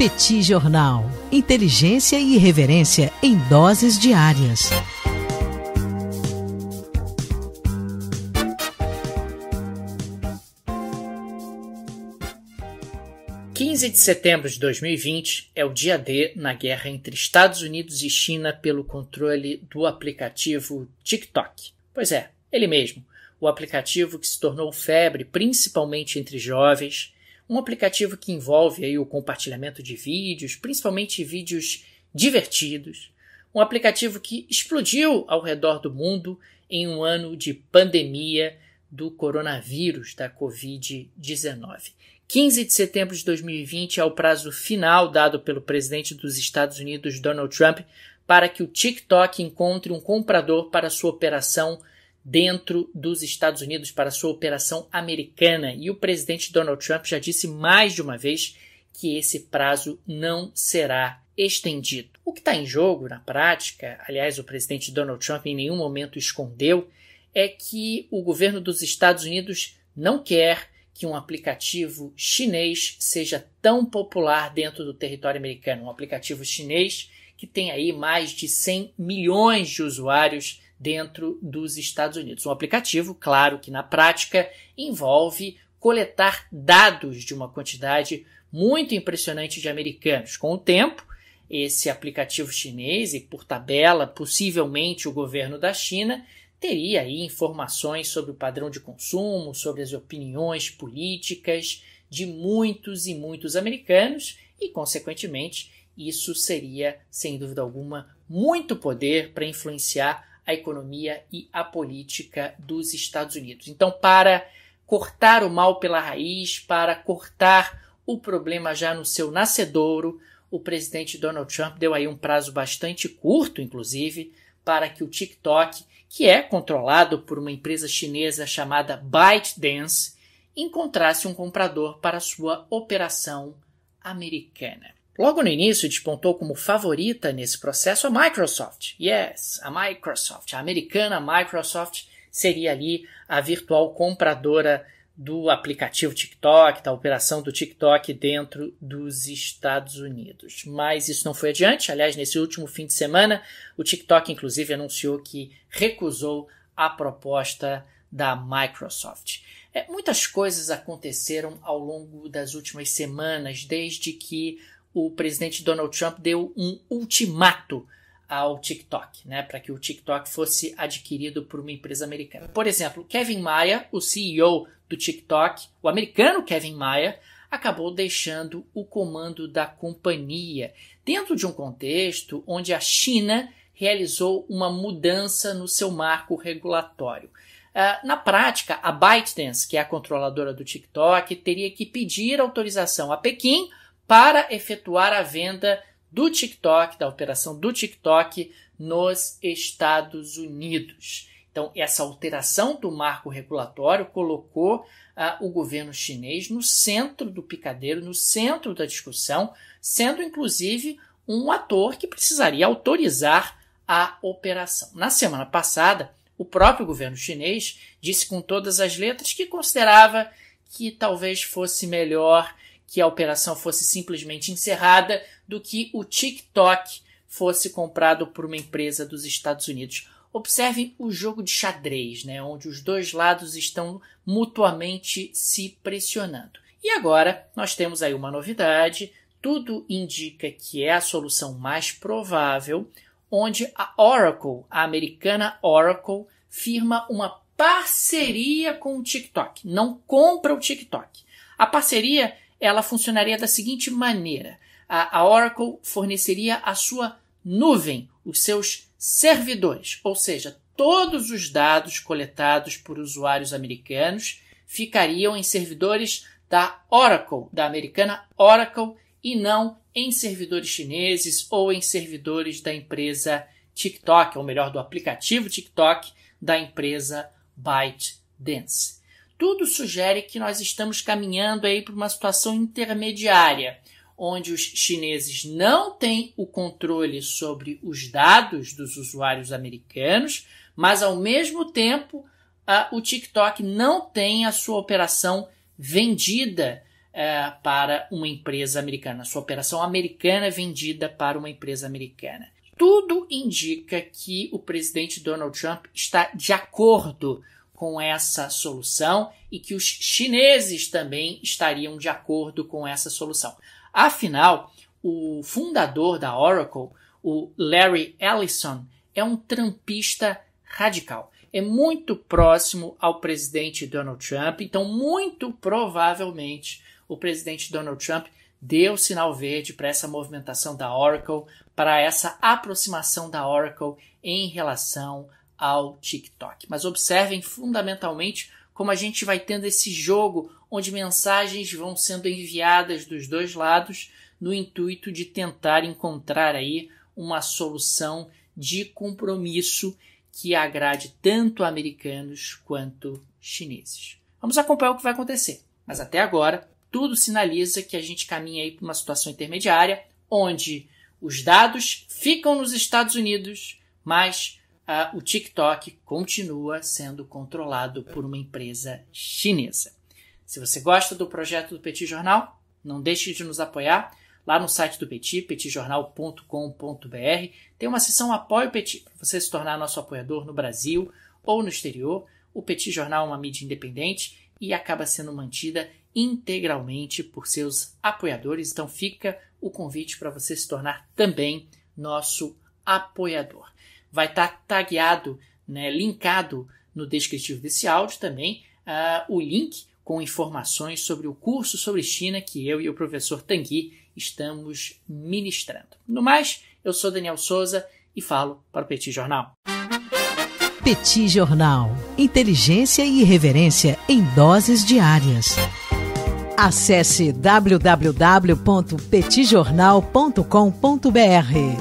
Petit Jornal. Inteligência e irreverência em doses diárias. de setembro de 2020 é o dia D na guerra entre Estados Unidos e China pelo controle do aplicativo TikTok. Pois é, ele mesmo, o aplicativo que se tornou febre principalmente entre jovens um aplicativo que envolve aí o compartilhamento de vídeos, principalmente vídeos divertidos, um aplicativo que explodiu ao redor do mundo em um ano de pandemia do coronavírus da Covid-19. 15 de setembro de 2020 é o prazo final dado pelo presidente dos Estados Unidos, Donald Trump, para que o TikTok encontre um comprador para sua operação dentro dos Estados Unidos para sua operação americana. E o presidente Donald Trump já disse mais de uma vez que esse prazo não será estendido. O que está em jogo na prática, aliás, o presidente Donald Trump em nenhum momento escondeu, é que o governo dos Estados Unidos não quer que um aplicativo chinês seja tão popular dentro do território americano. Um aplicativo chinês que tem aí mais de 100 milhões de usuários dentro dos Estados Unidos. Um aplicativo, claro, que na prática envolve coletar dados de uma quantidade muito impressionante de americanos. Com o tempo, esse aplicativo chinês e por tabela, possivelmente o governo da China, teria aí informações sobre o padrão de consumo, sobre as opiniões políticas de muitos e muitos americanos e, consequentemente, isso seria, sem dúvida alguma, muito poder para influenciar a economia e a política dos Estados Unidos. Então, para cortar o mal pela raiz, para cortar o problema já no seu nascedouro, o presidente Donald Trump deu aí um prazo bastante curto, inclusive, para que o TikTok, que é controlado por uma empresa chinesa chamada ByteDance, encontrasse um comprador para sua operação americana. Logo no início, despontou como favorita nesse processo a Microsoft. Yes, a Microsoft, a americana Microsoft seria ali a virtual compradora do aplicativo TikTok, da operação do TikTok dentro dos Estados Unidos. Mas isso não foi adiante. Aliás, nesse último fim de semana, o TikTok inclusive anunciou que recusou a proposta da Microsoft. É, muitas coisas aconteceram ao longo das últimas semanas, desde que o presidente Donald Trump deu um ultimato ao TikTok, né, para que o TikTok fosse adquirido por uma empresa americana. Por exemplo, Kevin Maia, o CEO do TikTok, o americano Kevin Maia, acabou deixando o comando da companhia, dentro de um contexto onde a China realizou uma mudança no seu marco regulatório. Uh, na prática, a ByteDance, que é a controladora do TikTok, teria que pedir autorização a Pequim para efetuar a venda do TikTok, da operação do TikTok nos Estados Unidos. Então, essa alteração do marco regulatório colocou ah, o governo chinês no centro do picadeiro, no centro da discussão, sendo inclusive um ator que precisaria autorizar a operação. Na semana passada, o próprio governo chinês disse com todas as letras que considerava que talvez fosse melhor que a operação fosse simplesmente encerrada do que o TikTok fosse comprado por uma empresa dos Estados Unidos. Observem o jogo de xadrez, né, onde os dois lados estão mutuamente se pressionando. E agora nós temos aí uma novidade, tudo indica que é a solução mais provável, onde a Oracle, a americana Oracle, firma uma parceria com o TikTok, não compra o TikTok. A parceria ela funcionaria da seguinte maneira: a, Oracle forneceria a sua nuvem, os seus servidores, ou seja, todos os dados coletados por usuários americanos ficariam em servidores da Oracle, da americana Oracle, e não em servidores chineses ou em servidores da empresa TikTok, ou melhor, do aplicativo TikTok da empresa ByteDance tudo sugere que nós estamos caminhando aí para uma situação intermediária, onde os chineses não têm o controle sobre os dados dos usuários americanos, mas ao mesmo tempo o TikTok não tem a sua operação vendida é, para uma empresa americana, a sua operação americana é vendida para uma empresa americana tudo indica que o presidente Donald Trump está de acordo com essa solução e que os chineses também estariam de acordo com essa solução. Afinal, o fundador da Oracle, o Larry Ellison, é um trampista radical. É muito próximo ao presidente Donald Trump, então, muito provavelmente, o presidente Donald Trump deu sinal verde para essa movimentação da Oracle, para essa aproximação da Oracle em relação ao TikTok. Mas observem fundamentalmente como a gente vai tendo esse jogo onde mensagens vão sendo enviadas dos dois lados no intuito de tentar encontrar aí uma solução de compromisso que agrade tanto americanos quanto chineses. Vamos acompanhar o que vai acontecer. Mas até agora, tudo sinaliza que a gente caminha aí para uma situação intermediária onde os dados ficam nos Estados Unidos, mas o TikTok continua sendo controlado por uma empresa chinesa. Se você gosta do projeto do Petit Jornal, não deixe de nos apoiar. Lá no site do Petit, petitjornal.com.br, tem uma seção Apoio Petit para você se tornar nosso apoiador no Brasil ou no exterior. O Petit Jornal é uma mídia independente e acaba sendo mantida integralmente por seus apoiadores. Então fica o convite para você se tornar também nosso apoiador vai estar tá tagueado, tá né, linkado no descritivo desse áudio também uh, o link com informações sobre o curso sobre China que eu e o professor Tangui estamos ministrando. No mais, eu sou Daniel Souza e falo para o Petit Jornal. Petit Jornal. Inteligência e irreverência em doses diárias. Acesse www.petitjornal.com.br.